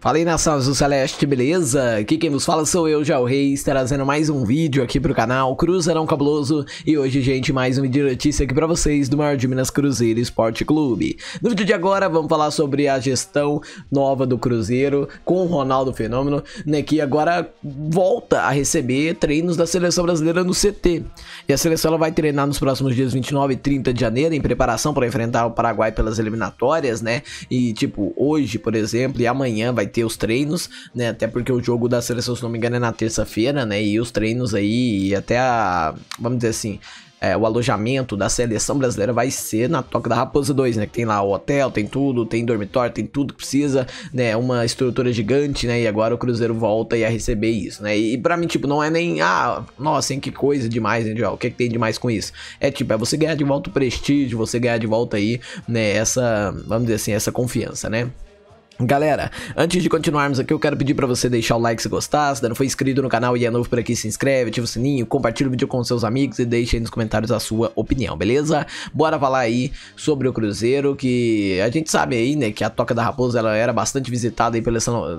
Fala aí nação azul celeste, beleza? Aqui quem vos fala sou eu, Jal Reis, trazendo mais um vídeo aqui pro canal Cruzeirão Cabuloso E hoje, gente, mais um vídeo de notícia aqui pra vocês do maior de Minas Cruzeiro Esporte Clube No vídeo de agora, vamos falar sobre a gestão nova do Cruzeiro com o Ronaldo Fenômeno né, Que agora volta a receber treinos da Seleção Brasileira no CT E a Seleção ela vai treinar nos próximos dias 29 e 30 de janeiro em preparação para enfrentar o Paraguai pelas eliminatórias, né? E tipo, hoje, por exemplo, e amanhã vai ter os treinos, né? Até porque o jogo da seleção, se não me engano, é na terça-feira, né? E os treinos aí, e até a. Vamos dizer assim. É, o alojamento da seleção brasileira vai ser na Toca da Raposa 2, né? Que tem lá o hotel, tem tudo, tem dormitório, tem tudo que precisa, né? Uma estrutura gigante, né? E agora o Cruzeiro volta e a receber isso, né? E, e pra mim, tipo, não é nem, ah, nossa, hein, que coisa demais, né, O que, é que tem demais com isso? É tipo, é você ganhar de volta o prestígio, você ganhar de volta aí, né? Essa, vamos dizer assim, essa confiança, né? Galera, antes de continuarmos aqui, eu quero pedir para você deixar o like se gostar, se ainda não for inscrito no canal e é novo por aqui, se inscreve, ativa o sininho, compartilha o vídeo com seus amigos e deixa aí nos comentários a sua opinião, beleza? Bora falar aí sobre o Cruzeiro, que a gente sabe aí, né, que a Toca da Raposa ela era bastante visitada aí pela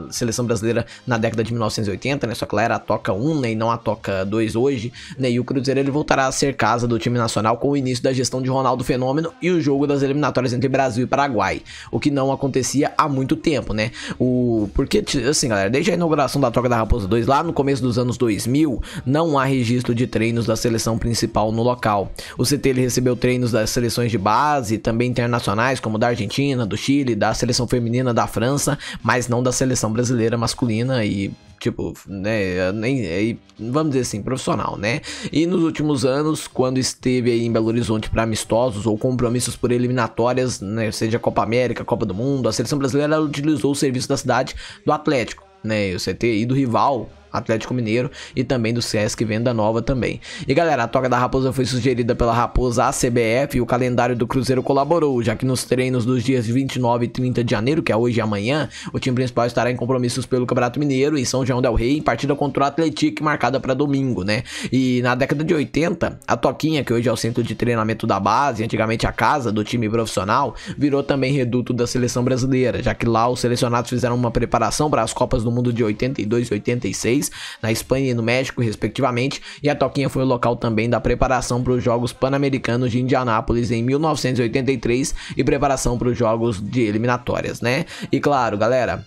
seleção, brasileira na década de 1980, né, só que ela era a Toca 1, né, e não a Toca 2 hoje, né, e o Cruzeiro ele voltará a ser casa do time nacional com o início da gestão de Ronaldo Fenômeno e o jogo das eliminatórias entre Brasil e Paraguai, o que não acontecia há muito tempo tempo, né? O porque assim, galera, desde a inauguração da troca da Raposa 2 lá no começo dos anos 2000, não há registro de treinos da seleção principal no local. O CT recebeu treinos das seleções de base, também internacionais como da Argentina, do Chile, da seleção feminina da França, mas não da seleção brasileira masculina e tipo, né, nem, é, vamos dizer assim, profissional, né? E nos últimos anos, quando esteve aí em Belo Horizonte para amistosos ou compromissos por eliminatórias, né, seja Copa América, Copa do Mundo, a seleção brasileira utilizou o serviço da cidade do Atlético, né, o CT e do rival Atlético Mineiro e também do Sesc Venda Nova também. E galera, a Toca da Raposa foi sugerida pela Raposa ACBF e o calendário do Cruzeiro colaborou, já que nos treinos dos dias 29 e 30 de janeiro, que é hoje e amanhã, o time principal estará em compromissos pelo Campeonato Mineiro e São João del Rei em partida contra o Atlético marcada para domingo, né? E na década de 80, a Toquinha, que hoje é o centro de treinamento da base, antigamente a casa do time profissional, virou também reduto da seleção brasileira, já que lá os selecionados fizeram uma preparação para as Copas do Mundo de 82 e 86 2016, na Espanha e no México, respectivamente, e a Toquinha foi o local também da preparação para os Jogos Pan-Americanos de Indianápolis em 1983 e preparação para os Jogos de Eliminatórias, né? E claro, galera,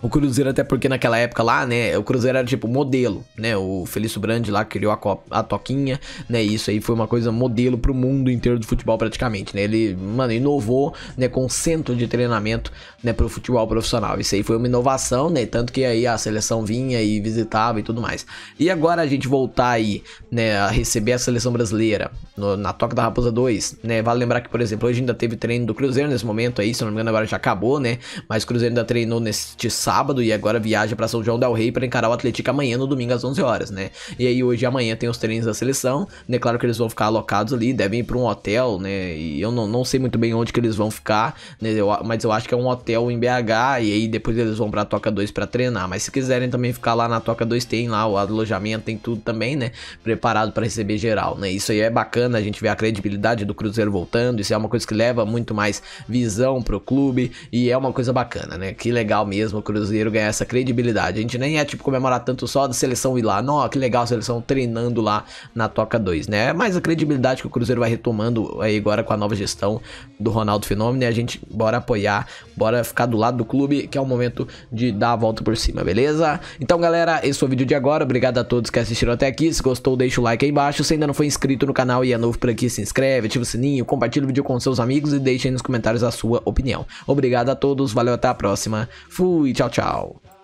o Cruzeiro, até porque naquela época lá, né, o Cruzeiro era tipo modelo, né, o Felício Brandi lá criou a, a toquinha, né, isso aí foi uma coisa modelo pro mundo inteiro do futebol praticamente, né, ele, mano, inovou, né, com centro de treinamento, né, pro futebol profissional, isso aí foi uma inovação, né, tanto que aí a seleção vinha e visitava e tudo mais. E agora a gente voltar aí, né, a receber a seleção brasileira no, na Toca da Raposa 2, né, vale lembrar que, por exemplo, hoje ainda teve treino do Cruzeiro nesse momento aí, se não me engano agora já acabou, né, mas o Cruzeiro ainda treinou neste sábado e agora viaja para São João del Rei para encarar o Atlético amanhã no domingo às 11 horas, né? E aí hoje e amanhã tem os treinos da seleção, né? Claro que eles vão ficar alocados ali, devem ir para um hotel, né? E eu não, não sei muito bem onde que eles vão ficar, né? Eu, mas eu acho que é um hotel em BH e aí depois eles vão para Toca 2 para treinar. Mas se quiserem também ficar lá na Toca 2 tem lá o alojamento, tem tudo também, né? Preparado para receber geral, né? Isso aí é bacana, a gente vê a credibilidade do Cruzeiro voltando, isso é uma coisa que leva muito mais visão pro clube e é uma coisa bacana, né? Que legal mesmo o Cruzeiro Cruzeiro ganhar essa credibilidade. A gente nem é tipo comemorar tanto só da seleção ir lá, não, que legal a seleção treinando lá na Toca 2, né? Mas a credibilidade que o Cruzeiro vai retomando aí agora com a nova gestão do Ronaldo Fenômeno, e né? a gente bora apoiar, bora ficar do lado do clube, que é o momento de dar a volta por cima, beleza? Então, galera, esse foi o vídeo de agora. Obrigado a todos que assistiram até aqui. Se gostou, deixa o like aí embaixo. Se ainda não foi inscrito no canal e é novo por aqui, se inscreve, ativa o sininho, compartilha o vídeo com seus amigos e deixa aí nos comentários a sua opinião. Obrigado a todos, valeu, até a próxima. Fui, tchau. Tchau, tchau.